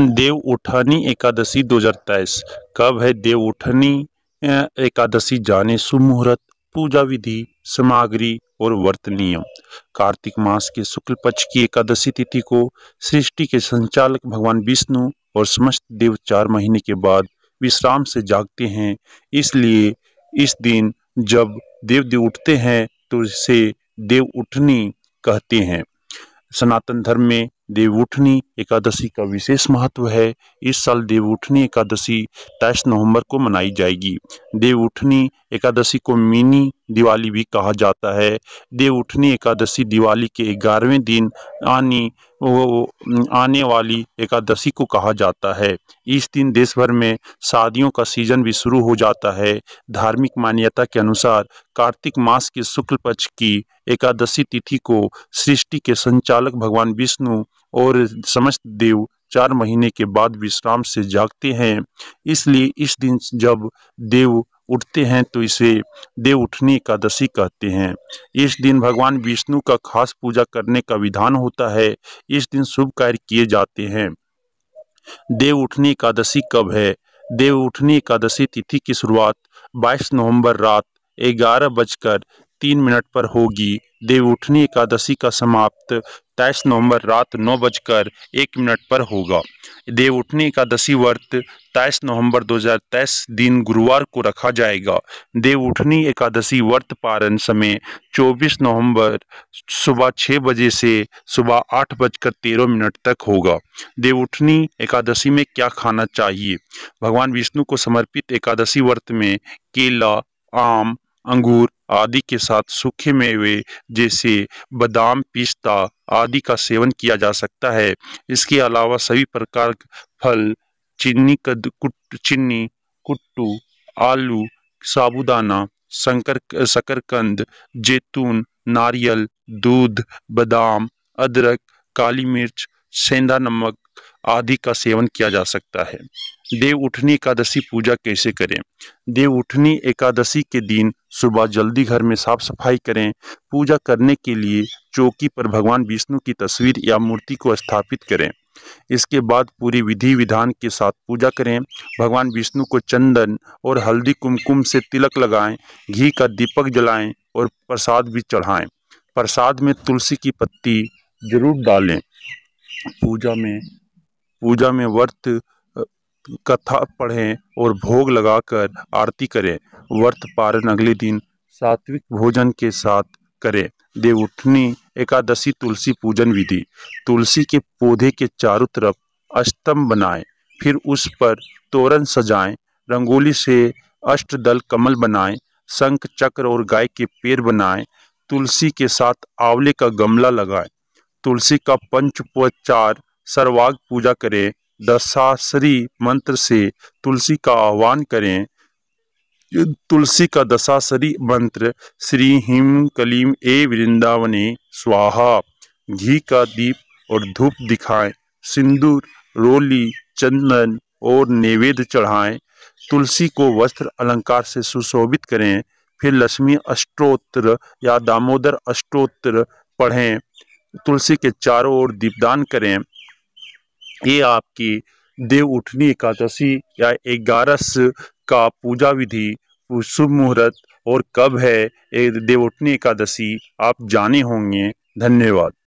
देव उठानी एकादशी 2023 कब है देव उठानी एकादशी जाने सुमुहूर्त पूजा विधि सामग्री और व्रत नियम कार्तिक मास के शुक्ल पक्ष की एकादशी तिथि को सृष्टि के संचालक भगवान विष्णु और समस्त देव चार महीने के बाद विश्राम से जागते हैं इसलिए इस दिन जब देव देव उठते हैं तो इसे देव उठनी कहते हैं सनातन धर्म में देव उठनी एकादशी का विशेष महत्व है इस साल देवउठनी एकादशी तेईस नवंबर को मनाई जाएगी देवउठनी एकादशी को मिनी दिवाली भी कहा जाता है देवउठनी एकादशी दिवाली के ग्यारहवें दिन आनी वो आने वाली एकादशी को कहा जाता है इस दिन देश भर में शादियों का सीजन भी शुरू हो जाता है धार्मिक मान्यता के अनुसार कार्तिक मास के शुक्ल पक्ष की एकादशी तिथि को सृष्टि के संचालक भगवान विष्णु और समस्त देव चार महीने के बाद विश्राम से जागते हैं इसलिए इस दिन जब देव उठते हैं तो इसे देव उठने एकादशी कहते हैं इस दिन भगवान विष्णु का खास पूजा करने का विधान होता है इस दिन शुभ कार्य किए जाते हैं देव उठनी एकादशी कब है देव उठनी एकादशी तिथि की शुरुआत 22 नवंबर रात ग्यारह बजकर तीन मिनट पर होगी देव उठनी एकादशी का समाप्त तेईस नवंबर रात नौ बजकर एक मिनट पर होगा देव उठने का दसी वर्त तेईस नवंबर 2023 दिन गुरुवार को रखा जाएगा देव उठनी एकादशी व्रत पारण समय 24 नवंबर सुबह छः बजे से सुबह आठ बजकर तेरह मिनट तक होगा देव उठनी एकादशी में क्या खाना चाहिए भगवान विष्णु को समर्पित एकादशी व्रत में केला आम अंगूर आदि के साथ सूखे मेवे जैसे बादाम पिस्ता आदि का सेवन किया जा सकता है इसके अलावा सभी प्रकार फल चीनी कद कुट चीनी कुट्टू आलू साबुदाना शंकर शकरकंद जैतून नारियल दूध बादाम अदरक काली मिर्च सेंधा नमक आदि का सेवन किया जा सकता है देव उठनी एकादशी पूजा कैसे करें देव उठनी एकादशी के दिन सुबह जल्दी घर में साफ सफाई करें पूजा करने के लिए चौकी पर भगवान विष्णु की तस्वीर या मूर्ति को स्थापित करें इसके बाद पूरी विधि विधान के साथ पूजा करें भगवान विष्णु को चंदन और हल्दी कुमकुम से तिलक लगाएं, घी का दीपक जलाएं और प्रसाद भी चढ़ाएं। प्रसाद में तुलसी की पत्ती जरूर डालें पूजा में पूजा में व्रत कथा पढ़ें और भोग लगाकर आरती करें व्रत पारण अगले दिन सात्विक भोजन के साथ करें देव उठनी एकादशी तुलसी पूजन विधि तुलसी के पौधे के चारों तरफ अष्टम बनाएं फिर उस पर तोरण सजाएं रंगोली से अष्टदल कमल बनाएं शंख चक्र और गाय के पेड़ बनाएं तुलसी के साथ आंवले का गमला लगाएं तुलसी का पंचोपचार सर्वाग पूजा करें दशाश्री मंत्र से तुलसी का आह्वान करें तुलसी का दशाश्री मंत्र श्री हिम कलीम ए वृंदावने स्वाहा घी का दीप और धूप दिखाएं सिंदूर रोली चंदन और नैवेद्य चढ़ाएं तुलसी को वस्त्र अलंकार से सुशोभित करें फिर लक्ष्मी अष्टोत्र या दामोदर अष्टोत्र पढ़ें तुलसी के चारों ओर दीपदान करें ये आपकी देव उठनी एकादशी या ग्यारस का पूजा विधि शुभ मुहूर्त और कब है देव उठनी एकादशी आप जाने होंगे धन्यवाद